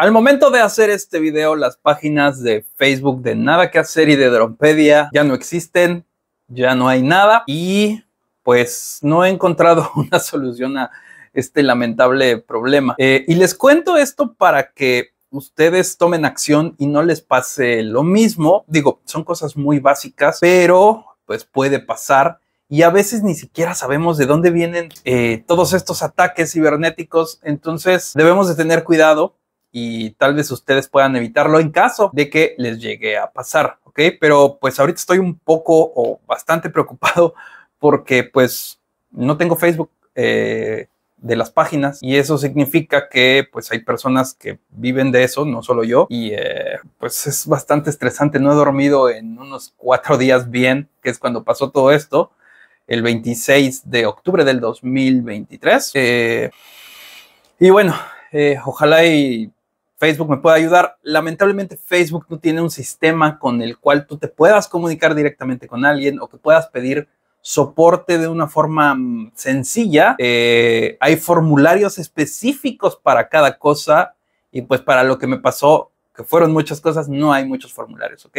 Al momento de hacer este video, las páginas de Facebook de Nada que hacer y de Drompedia ya no existen, ya no hay nada y pues no he encontrado una solución a este lamentable problema. Eh, y les cuento esto para que ustedes tomen acción y no les pase lo mismo. Digo, son cosas muy básicas, pero pues puede pasar. Y a veces ni siquiera sabemos de dónde vienen eh, todos estos ataques cibernéticos. Entonces debemos de tener cuidado y tal vez ustedes puedan evitarlo en caso de que les llegue a pasar, ¿ok? Pero pues ahorita estoy un poco o bastante preocupado porque pues no tengo Facebook eh, de las páginas y eso significa que pues hay personas que viven de eso, no solo yo, y eh, pues es bastante estresante, no he dormido en unos cuatro días bien, que es cuando pasó todo esto, el 26 de octubre del 2023. Eh, y bueno, ojalá y Facebook me puede ayudar. Lamentablemente Facebook no tiene un sistema con el cual tú te puedas comunicar directamente con alguien o que puedas pedir soporte de una forma mm, sencilla. Eh, hay formularios específicos para cada cosa y pues para lo que me pasó, que fueron muchas cosas, no hay muchos formularios, ¿ok?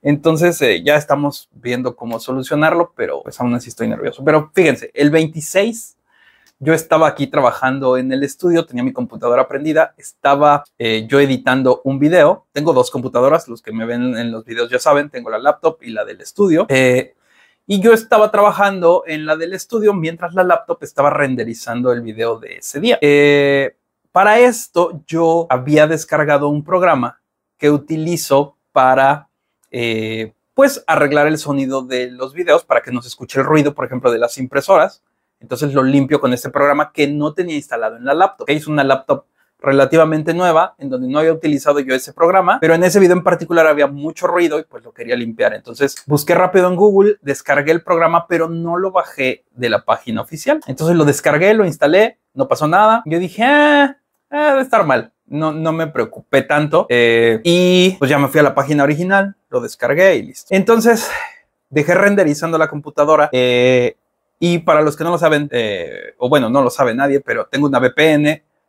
Entonces eh, ya estamos viendo cómo solucionarlo, pero es pues, aún así estoy nervioso. Pero fíjense, el 26 yo estaba aquí trabajando en el estudio, tenía mi computadora prendida, estaba eh, yo editando un video, tengo dos computadoras, los que me ven en los videos ya saben, tengo la laptop y la del estudio. Eh, y yo estaba trabajando en la del estudio mientras la laptop estaba renderizando el video de ese día. Eh, para esto yo había descargado un programa que utilizo para pues arreglar el sonido de los videos para que no se escuche el ruido, por ejemplo, de las impresoras. Entonces lo limpio con este programa que no tenía instalado en la laptop. Es una laptop relativamente nueva, en donde no había utilizado yo ese programa, pero en ese video en particular había mucho ruido y pues lo quería limpiar. Entonces busqué rápido en Google, descargué el programa, pero no lo bajé de la página oficial. Entonces lo descargué, lo instalé, no pasó nada. Yo dije, ah, ah debe estar mal. No, no me preocupé tanto. Eh, y pues ya me fui a la página original, lo descargué y listo. Entonces dejé renderizando la computadora. Eh, y para los que no lo saben, eh, o bueno, no lo sabe nadie, pero tengo una VPN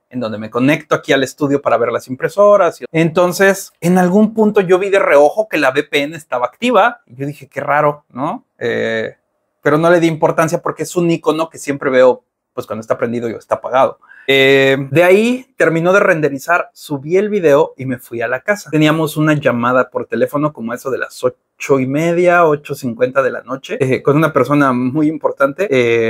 en donde me conecto aquí al estudio para ver las impresoras. Entonces, en algún punto yo vi de reojo que la VPN estaba activa. yo dije, qué raro, ¿no? Eh, pero no le di importancia porque es un icono que siempre veo, pues cuando está prendido y está apagado. Em, de ahí terminó de renderizar, subí el video y me fui a la casa. Teníamos una llamada por teléfono como eso de las ocho y media, ocho cincuenta de la noche, eh, con una persona muy importante.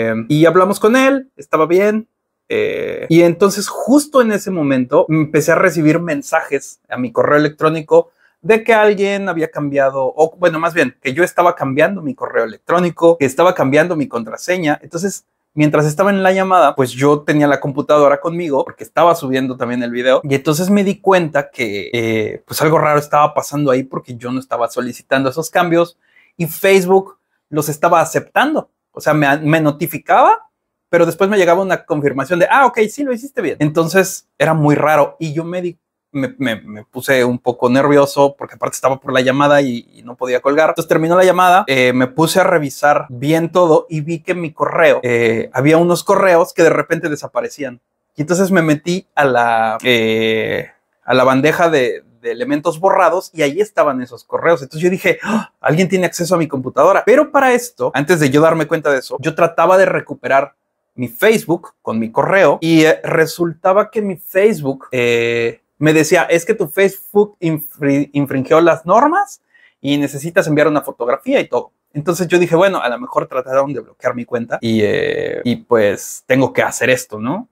Em, y hablamos con él, estaba bien, eh, y entonces justo en ese momento empecé a recibir mensajes a mi correo electrónico de que alguien había cambiado, o bueno, más bien, que yo estaba cambiando mi correo electrónico, que estaba cambiando mi contraseña. Entonces mientras estaba en la llamada, pues yo tenía la computadora conmigo porque estaba subiendo también el video y entonces me di cuenta que eh, pues algo raro estaba pasando ahí porque yo no estaba solicitando esos cambios y Facebook los estaba aceptando. O sea, me, me notificaba, pero después me llegaba una confirmación de, ah, ok, sí, lo hiciste bien. Entonces era muy raro y yo me di me, puse un poco nervioso porque aparte estaba por la llamada y, no podía colgar. Entonces terminó la llamada, eh, me puse a revisar bien todo y vi que mi correo eh, había unos correos que de repente desaparecían. Y entonces me metí a la, eh, a la bandeja de, elementos borrados y ahí estaban esos correos. Entonces yo dije, ah, alguien tiene acceso a mi computadora. Pero para esto, antes de yo darme cuenta de eso, yo trataba de recuperar mi Facebook con mi correo y resultaba que mi Facebook eh, me decía, es que tu Facebook infringió las normas y necesitas enviar una fotografía y todo. Entonces yo dije, bueno, a lo mejor trataron de bloquear mi cuenta y, eh, y pues tengo que hacer esto, ¿no?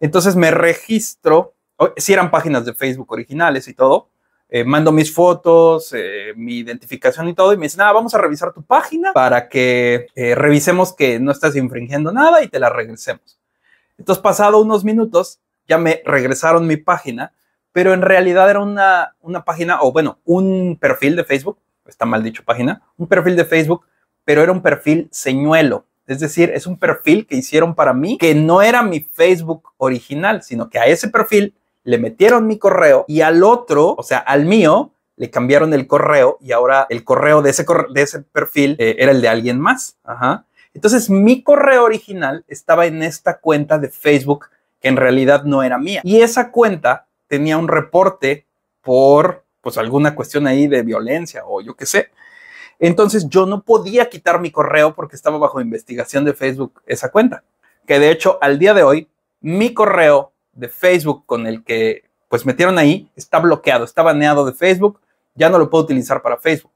Entonces me registro, si eran páginas de Facebook originales y todo, eh, mando mis fotos, eh, mi identificación y todo, y me dicen, ah, vamos a revisar tu página para que revisemos que no estás infringiendo nada y te la regresemos. Entonces, pasado unos minutos, ya me regresaron mi página pero en realidad era una, página, o bueno, un perfil de Facebook, está mal dicho página, un perfil de Facebook, pero era un perfil señuelo. Es decir, es un perfil que hicieron para mí, que no era mi Facebook original, sino que a ese perfil le metieron mi correo y al otro, o sea, al mío, le cambiaron el correo y ahora el correo de ese, de ese perfil eh, era el de alguien más. Entonces, mi correo original estaba en esta cuenta de Facebook que en realidad no era mía. Y esa cuenta tenía un reporte por pues alguna cuestión ahí de violencia o yo qué sé. Entonces yo no podía quitar mi correo porque estaba bajo investigación de Facebook esa cuenta, que de hecho al día de hoy mi correo de Facebook con el que pues metieron ahí está bloqueado, está baneado de Facebook, ya no lo puedo utilizar para Facebook.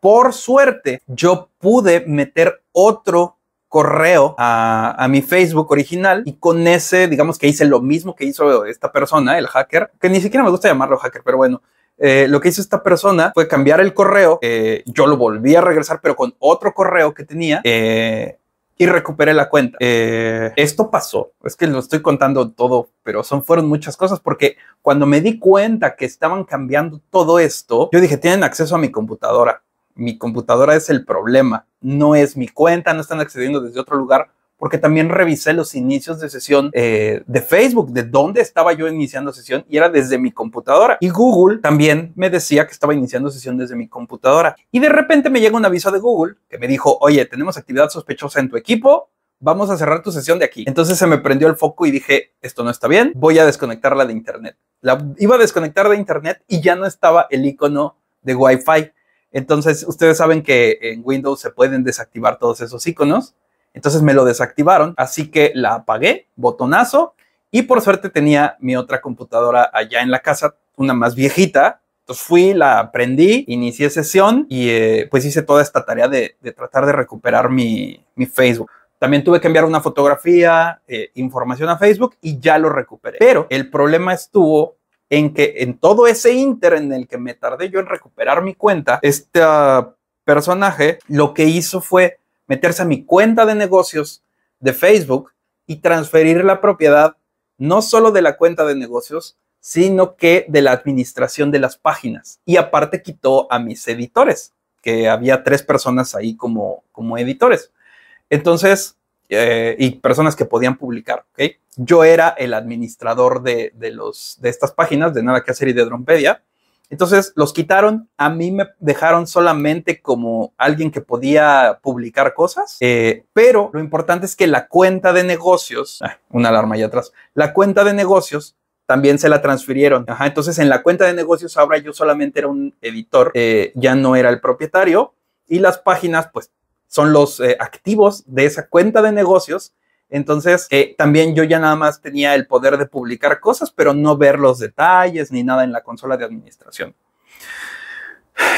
Por suerte yo pude meter otro correo a, mi Facebook original y con ese, digamos que hice lo mismo que hizo esta persona, el hacker, que ni siquiera me gusta llamarlo hacker, pero bueno. Eh, lo que hizo esta persona fue cambiar el correo, eh, yo lo volví a regresar, pero con otro correo que tenía, eh, y recuperé la cuenta. esto pasó, es que lo estoy contando todo, pero son fueron muchas cosas porque cuando me di cuenta que estaban cambiando todo esto, yo dije, tienen acceso a mi computadora mi computadora es el problema, no es mi cuenta, no están accediendo desde otro lugar, porque también revisé los inicios de sesión eh, de Facebook, de dónde estaba yo iniciando sesión y era desde mi computadora. Y Google también me decía que estaba iniciando sesión desde mi computadora. Y de repente me llega un aviso de Google que me dijo, oye, tenemos actividad sospechosa en tu equipo. Vamos a cerrar tu sesión de aquí. Entonces se me prendió el foco y dije, esto no está bien, voy a desconectarla de Internet. La iba a desconectar de Internet y ya no estaba el icono de Wi-Fi entonces, ustedes saben que en Windows se pueden desactivar todos esos iconos. Entonces me lo desactivaron, así que la apagué, botonazo, y por suerte tenía mi otra computadora allá en la casa, una más viejita. Entonces fui, la prendí, inicié sesión y eh, pues hice toda esta tarea de, tratar de recuperar mi, Facebook. También tuve que enviar una fotografía, eh, información a Facebook y ya lo recuperé. Pero el problema estuvo en que en todo ese inter en el que me tardé yo en recuperar mi cuenta, este ah, personaje lo que hizo fue meterse a mi cuenta de negocios de Facebook y transferir la propiedad no solo de la cuenta de negocios, sino que de la administración de las páginas. Y aparte quitó a mis editores, que había tres personas ahí como, como editores. Entonces, eh, y personas que podían publicar. ¿okay? Yo era el administrador de, de, los, de estas páginas, de Nada que hacer y de Drompedia. Entonces los quitaron, a mí me dejaron solamente como alguien que podía publicar cosas, eh, pero lo importante es que la cuenta de negocios, ah, una alarma allá atrás, la cuenta de negocios también se la transfirieron. entonces en la cuenta de negocios ahora yo solamente era un editor, eh, ya no era el propietario y las páginas pues son los eh, activos de esa cuenta de negocios. Entonces, eh, también yo ya nada más tenía el poder de publicar cosas, pero no ver los detalles ni nada en la consola de administración.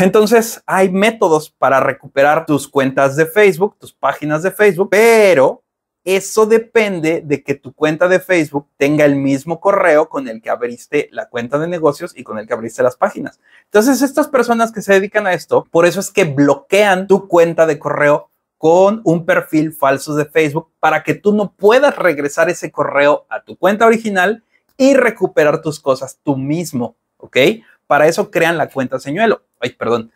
Entonces, hay métodos para recuperar tus cuentas de Facebook, tus páginas de Facebook, pero eso depende de que tu cuenta de Facebook tenga el mismo correo con el que abriste la cuenta de negocios y con el que abriste las páginas. Entonces, estas personas que se dedican a esto, por eso es que bloquean tu cuenta de correo con un perfil falso de Facebook para que tú no puedas regresar ese correo a tu cuenta original y recuperar tus cosas tú mismo, ¿ok? Para eso crean la cuenta señuelo. Ay, perdón.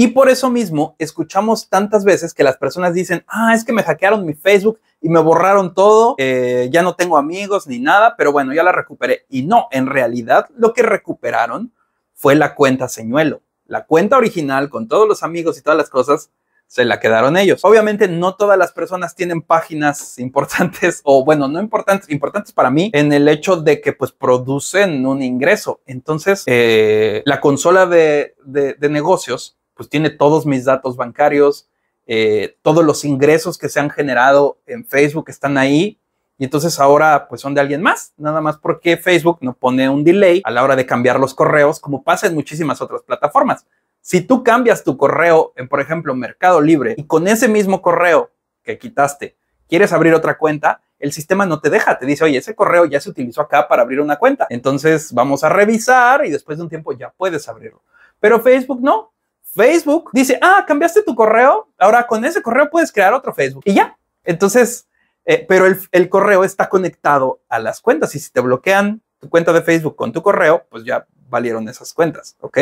Y por eso mismo escuchamos tantas veces que las personas dicen, ah, es que me hackearon mi Facebook y me borraron todo, eh, ya no tengo amigos ni nada, pero bueno, ya la recuperé. Y no, en realidad lo que recuperaron fue la cuenta señuelo. La cuenta original con todos los amigos y todas las cosas se la quedaron ellos. Obviamente no todas las personas tienen páginas importantes o bueno, no importantes, importantes para mí en el hecho de que pues producen un ingreso. Entonces, eh, la consola de, de negocios pues tiene todos mis datos bancarios, eh, todos los ingresos que se han generado en Facebook están ahí. Y entonces ahora pues son de alguien más, nada más porque Facebook no pone un delay a la hora de cambiar los correos como pasa en muchísimas otras plataformas. Si tú cambias tu correo en, por ejemplo, Mercado Libre y con ese mismo correo que quitaste quieres abrir otra cuenta, el sistema no te deja, te dice, oye, ese correo ya se utilizó acá para abrir una cuenta. Entonces vamos a revisar y después de un tiempo ya puedes abrirlo. Pero Facebook no, Facebook dice, ah, cambiaste tu correo, ahora con ese correo puedes crear otro Facebook y ya. Entonces, eh, pero el, correo está conectado a las cuentas y si te bloquean tu cuenta de Facebook con tu correo, pues ya valieron esas cuentas, ¿ok?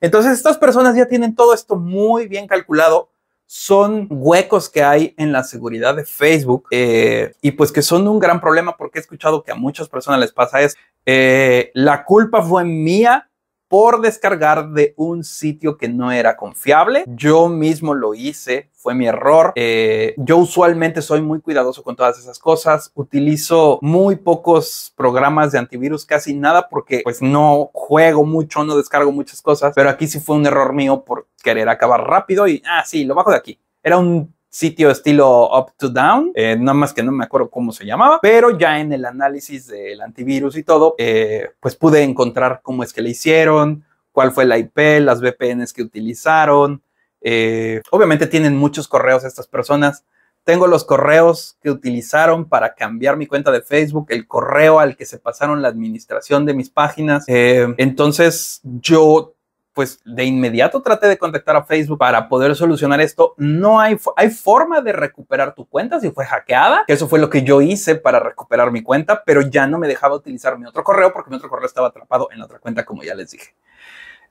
Entonces, estas personas ya tienen todo esto muy bien calculado. Son huecos que hay en la seguridad de Facebook eh, y pues que son un gran problema porque he escuchado que a muchas personas les pasa es, eh, la culpa fue mía por descargar de un sitio que no era confiable. Yo mismo lo hice, fue mi error. Eh, yo usualmente soy muy cuidadoso con todas esas cosas. Utilizo muy pocos programas de antivirus, casi nada, porque pues no juego mucho, no descargo muchas cosas. Pero aquí sí fue un error mío por querer acabar rápido y, ah, sí, lo bajo de aquí. Era un sitio estilo up to down, eh, nada más que no me acuerdo cómo se llamaba, pero ya en el análisis del antivirus y todo, eh, pues pude encontrar cómo es que le hicieron, cuál fue la IP, las VPNs que utilizaron. Eh, obviamente tienen muchos correos estas personas. Tengo los correos que utilizaron para cambiar mi cuenta de Facebook, el correo al que se pasaron la administración de mis páginas. entonces yo pues de inmediato traté de contactar a Facebook para poder solucionar esto. No hay, hay forma de recuperar tu cuenta si fue hackeada, eso fue lo que yo hice para recuperar mi cuenta, pero ya no me dejaba utilizar mi otro correo porque mi otro correo estaba atrapado en la otra cuenta, como ya les dije.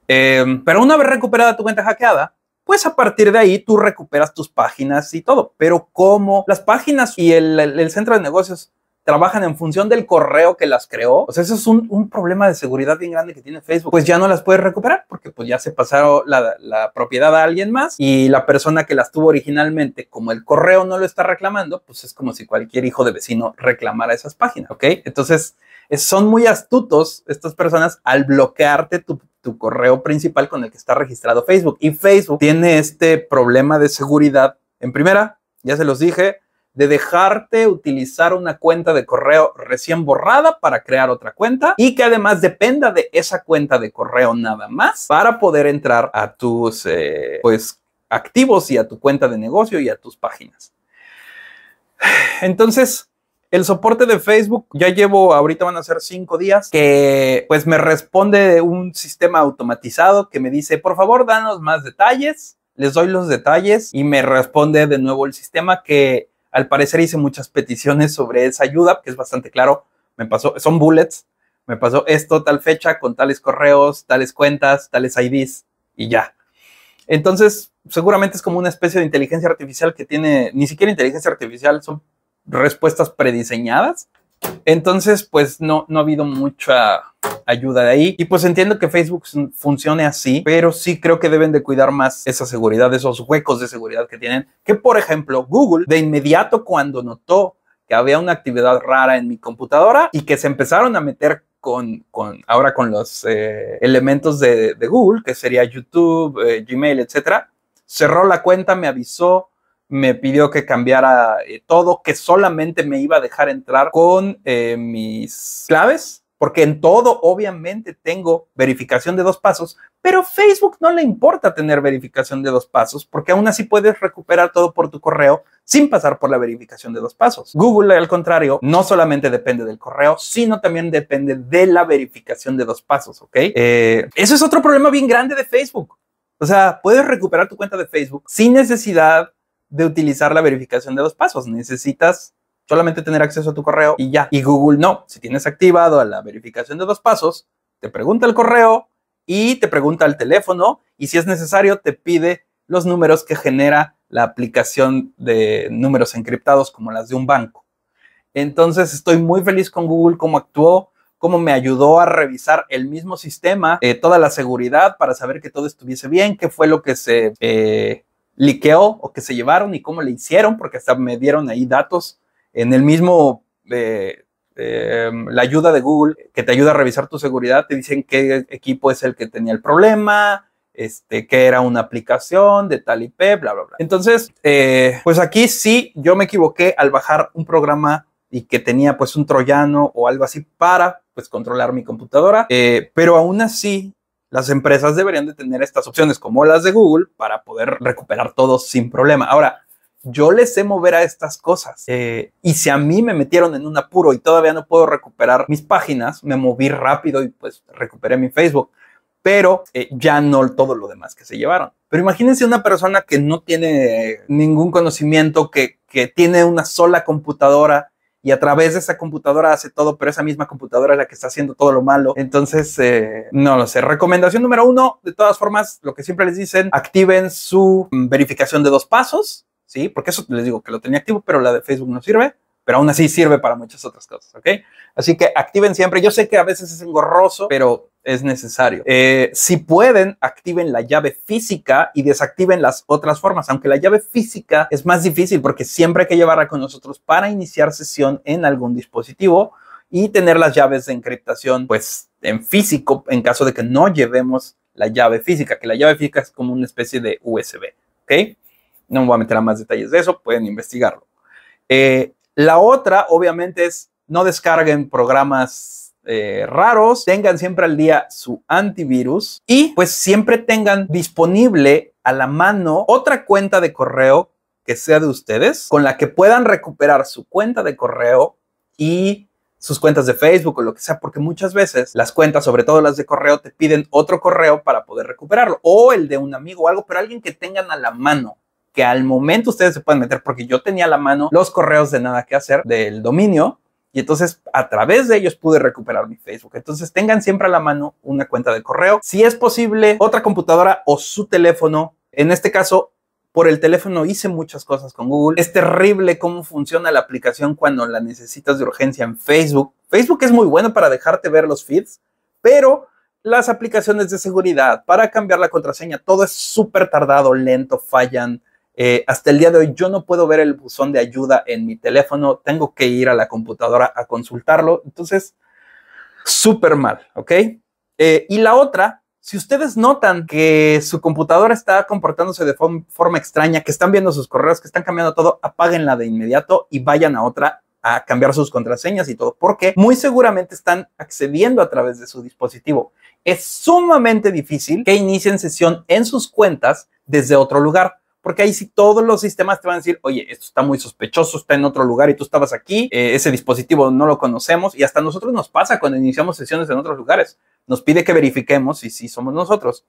Eh, pero una vez recuperada tu cuenta hackeada, pues a partir de ahí tú recuperas tus páginas y todo. Pero como las páginas y el centro de negocios trabajan en función del correo que las creó. o sea, eso es un, problema de seguridad bien grande que tiene Facebook. Pues ya no las puedes recuperar porque pues ya se pasaron la, propiedad a alguien más y la persona que las tuvo originalmente, como el correo no lo está reclamando, pues es como si cualquier hijo de vecino reclamara esas páginas, ¿ok? Entonces son muy astutos estas personas al bloquearte tu, tu correo principal con el que está registrado Facebook. Y Facebook tiene este problema de seguridad. En primera, ya se los dije, de dejarte utilizar una cuenta de correo recién borrada para crear otra cuenta y que además dependa de esa cuenta de correo nada más para poder entrar a tus eh, pues, activos y a tu cuenta de negocio y a tus páginas. Entonces, el soporte de Facebook ya llevo, ahorita van a ser cinco días, que pues me responde un sistema automatizado que me dice, por favor, danos más detalles. Les doy los detalles y me responde de nuevo el sistema que al parecer hice muchas peticiones sobre esa ayuda, que es bastante claro. Me pasó, son bullets. Me pasó esto tal fecha con tales correos, tales cuentas, tales IDs y ya. Entonces, seguramente es como una especie de inteligencia artificial que tiene, ni siquiera inteligencia artificial, son respuestas prediseñadas entonces, pues no, no ha habido mucha ayuda de ahí. Y pues entiendo que Facebook funcione así, pero sí creo que deben de cuidar más esa seguridad, esos huecos de seguridad que tienen. Que por ejemplo, Google de inmediato cuando notó que había una actividad rara en mi computadora y que se empezaron a meter con, ahora con los eh, elementos de, Google, que sería YouTube, eh, Gmail, etcétera. Cerró la cuenta, me avisó, me pidió que cambiara eh, todo, que solamente me iba a dejar entrar con eh, mis claves, porque en todo obviamente tengo verificación de dos pasos, pero Facebook no le importa tener verificación de dos pasos, porque aún así puedes recuperar todo por tu correo sin pasar por la verificación de dos pasos. Google, al contrario, no solamente depende del correo, sino también depende de la verificación de dos pasos, ¿ok? Eh, eso es otro problema bien grande de Facebook. O sea, puedes recuperar tu cuenta de Facebook sin necesidad de utilizar la verificación de dos pasos. Necesitas solamente tener acceso a tu correo y ya. Y Google no. Si tienes activado la verificación de dos pasos, te pregunta el correo y te pregunta el teléfono y si es necesario te pide los números que genera la aplicación de números encriptados como las de un banco. Entonces estoy muy feliz con Google cómo actuó, cómo me ayudó a revisar el mismo sistema, eh, toda la seguridad para saber que todo estuviese bien, qué fue lo que se eh, liqueó o que se llevaron y cómo le hicieron, porque hasta me dieron ahí datos en el mismo, eh, em, la ayuda de Google que te ayuda a revisar tu seguridad, te dicen qué equipo es el que tenía el problema, este, que era una aplicación de tal IP, bla, bla, bla. Entonces, eh, pues aquí sí, yo me equivoqué al bajar un programa y que tenía pues un troyano o algo así para pues controlar mi computadora, eh, pero aún así las empresas deberían de tener estas opciones como las de Google para poder recuperar todo sin problema. Ahora, yo les sé mover a estas cosas. Eh, y si a mí me metieron en un apuro y todavía no puedo recuperar mis páginas, me moví rápido y pues recuperé mi Facebook. Pero eh, ya no todo lo demás que se llevaron. Pero imagínense una persona que no tiene ningún conocimiento, que, que tiene una sola computadora, y a través de esa computadora hace todo, pero esa misma computadora es la que está haciendo todo lo malo. Entonces, eh, no lo sé. Recomendación número uno, de todas formas, lo que siempre les dicen, activen su mm, verificación de dos pasos, ¿sí? Porque eso les digo que lo tenía activo, pero la de Facebook no sirve. Pero aún así sirve para muchas otras cosas, ¿ok? Así que activen siempre. Yo sé que a veces es engorroso, pero es necesario. Eh, si pueden, activen la llave física y desactiven las otras formas, aunque la llave física es más difícil porque siempre hay que llevarla con nosotros para iniciar sesión en algún dispositivo y tener las llaves de encriptación pues en físico en caso de que no llevemos la llave física, que la llave física es como una especie de USB, ¿ok? No me voy a meter a más detalles de eso, pueden investigarlo. Eh, la otra, obviamente, es no descarguen programas eh, raros, tengan siempre al día su antivirus y pues siempre tengan disponible a la mano otra cuenta de correo que sea de ustedes, con la que puedan recuperar su cuenta de correo y sus cuentas de Facebook o lo que sea, porque muchas veces las cuentas, sobre todo las de correo, te piden otro correo para poder recuperarlo o el de un amigo o algo, pero alguien que tengan a la mano que al momento ustedes se puedan meter, porque yo tenía a la mano los correos de nada que hacer del dominio y entonces a través de ellos pude recuperar mi Facebook. Entonces tengan siempre a la mano una cuenta de correo, si es posible, otra computadora o su teléfono. En este caso, por el teléfono hice muchas cosas con Google. Es terrible cómo funciona la aplicación cuando la necesitas de urgencia en Facebook. Facebook es muy bueno para dejarte ver los feeds, pero las aplicaciones de seguridad para cambiar la contraseña, todo es súper tardado, lento, fallan. Eh, hasta el día de hoy yo no puedo ver el buzón de ayuda en mi teléfono, tengo que ir a la computadora a consultarlo, entonces, súper mal, ¿ok? Eh, y la otra, si ustedes notan que su computadora está comportándose de forma extraña, que están viendo sus correos, que están cambiando todo, apáguenla de inmediato y vayan a otra a cambiar sus contraseñas y todo, porque muy seguramente están accediendo a través de su dispositivo. Es sumamente difícil que inicien sesión en sus cuentas desde otro lugar porque ahí sí todos los sistemas te van a decir, oye, esto está muy sospechoso, está en otro lugar y tú estabas aquí, eh, ese dispositivo no lo conocemos y hasta nosotros nos pasa cuando iniciamos sesiones en otros lugares, nos pide que verifiquemos si sí si somos nosotros.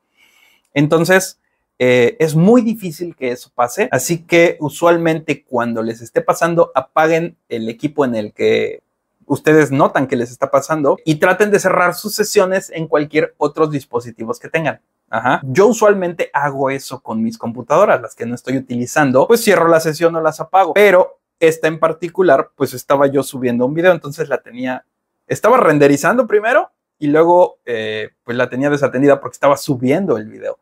Entonces, eh, es muy difícil que eso pase, así que usualmente cuando les esté pasando, apaguen el equipo en el que ustedes notan que les está pasando y traten de cerrar sus sesiones en cualquier otros dispositivos que tengan. Yo usualmente hago eso con mis computadoras, las que no estoy utilizando, pues cierro la sesión o las apago. Pero esta en particular, pues estaba yo subiendo un video, entonces la tenía, estaba renderizando primero y luego eh, pues la tenía desatendida porque estaba subiendo el video.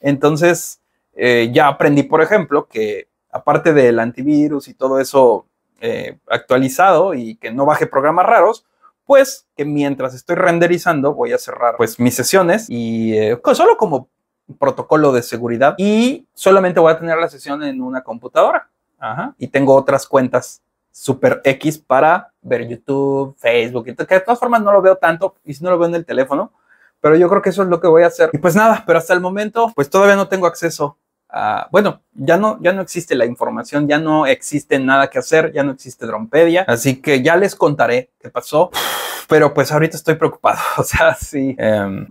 Entonces eh, ya aprendí, por ejemplo, que aparte del antivirus y todo eso eh, actualizado y que no baje programas raros, pues que mientras estoy renderizando voy a cerrar pues mis sesiones y eh, solo como protocolo de seguridad y solamente voy a tener la sesión en una computadora. Y tengo otras cuentas super X para ver YouTube, Facebook, que de todas formas no lo veo tanto y si no lo veo en el teléfono, pero yo creo que eso es lo que voy a hacer. Y pues nada, pero hasta el momento pues todavía no tengo acceso Ah, bueno, ya no, ya no existe la información, ya no existe nada que hacer, ya no existe Drompedia, así que ya les contaré qué pasó. Pero pues ahorita estoy preocupado, o sea, sí, em,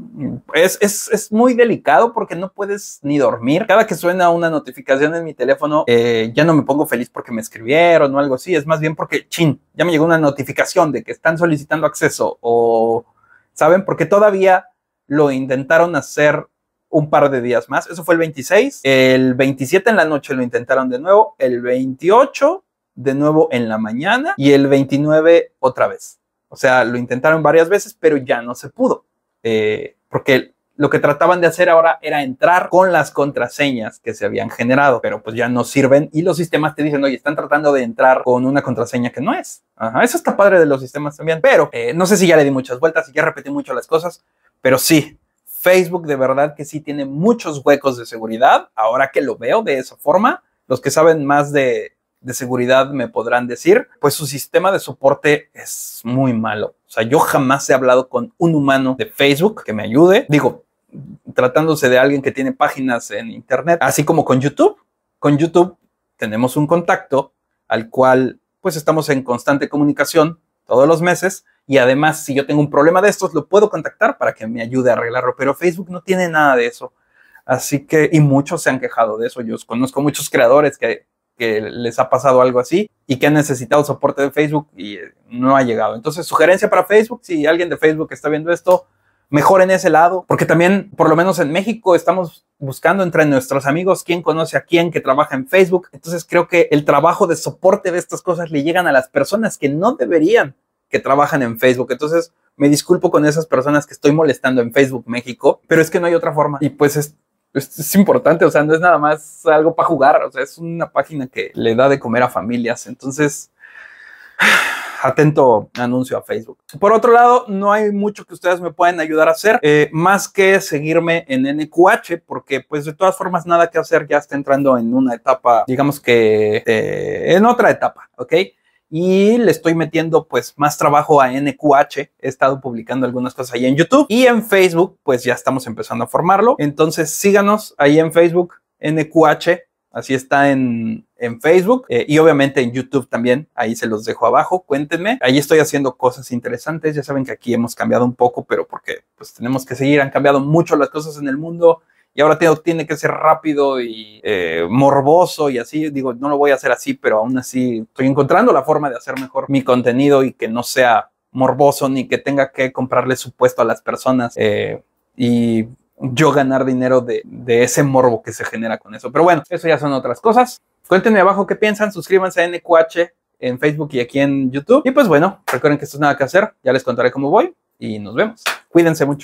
es, muy delicado porque no puedes ni dormir. Cada que suena una notificación en mi teléfono, eh, ya no me pongo feliz porque me escribieron o algo así, es más bien porque, chin, ya me llegó una notificación de que están solicitando acceso o, ¿saben? Porque todavía lo intentaron hacer un par de días más. Eso fue el 26. El 27 en la noche lo intentaron de nuevo. El 28 de nuevo en la mañana. Y el 29 otra vez. O sea, lo intentaron varias veces, pero ya no se pudo. Eh, porque lo que trataban de hacer ahora era entrar con las contraseñas que se habían generado, pero pues ya no sirven y los sistemas te dicen, oye, están tratando de entrar con una contraseña que no es. eso está padre de los sistemas también, pero eh, no sé si ya le di muchas vueltas y ya repetí mucho las cosas, pero sí, Facebook de verdad que sí tiene muchos huecos de seguridad. Ahora que lo veo de esa forma, los que saben más de, de seguridad me podrán decir, pues su sistema de soporte es muy malo. O sea, yo jamás he hablado con un humano de Facebook que me ayude. Digo, tratándose de alguien que tiene páginas en Internet, así como con YouTube. Con YouTube tenemos un contacto al cual pues estamos en constante comunicación todos los meses y además si yo tengo un problema de estos lo puedo contactar para que me ayude a arreglarlo, pero Facebook no tiene nada de eso. Así que, y muchos se han quejado de eso. Yo conozco muchos creadores que, les ha pasado algo así y que han necesitado soporte de Facebook y eh, no ha llegado. Entonces, sugerencia para Facebook, si alguien de Facebook está viendo esto, mejor en ese lado, porque también, por lo menos en México, estamos buscando entre nuestros amigos quién conoce a quién que trabaja en Facebook. Entonces creo que el trabajo de soporte de estas cosas le llegan a las personas que no deberían que trabajan en Facebook. Entonces, me disculpo con esas personas que estoy molestando en Facebook México, pero es que no hay otra forma. Y pues es, importante, o sea, no es nada más algo para jugar, o sea, es una página que le da de comer a familias. Entonces, atento anuncio a Facebook. Por otro lado, no hay mucho que ustedes me pueden ayudar a hacer, eh, más que seguirme en NQH, porque pues de todas formas nada que hacer, ya está entrando en una etapa, digamos que eh, en otra etapa, ¿ok? y le estoy metiendo pues más trabajo a NQH. He estado publicando algunas cosas ahí en YouTube y en Facebook pues ya estamos empezando a formarlo. Entonces síganos ahí en Facebook, NQH. Así está en, en Facebook eh, y obviamente en YouTube también. Ahí se los dejo abajo. Cuéntenme. Ahí estoy haciendo cosas interesantes. Ya saben que aquí hemos cambiado un poco, pero porque pues tenemos que seguir. Han cambiado mucho las cosas en el mundo y ahora tiene que ser rápido y eh, morboso y así. Digo, no lo voy a hacer así, pero aún así estoy encontrando la forma de hacer mejor mi contenido y que no sea morboso ni que tenga que comprarle su puesto a las personas eh, y yo ganar dinero de, de ese morbo que se genera con eso. Pero bueno, eso ya son otras cosas. Cuéntenme abajo qué piensan, suscríbanse a NQH en Facebook y aquí en YouTube. Y pues bueno, recuerden que esto es nada que hacer, ya les contaré cómo voy y nos vemos. Cuídense mucho.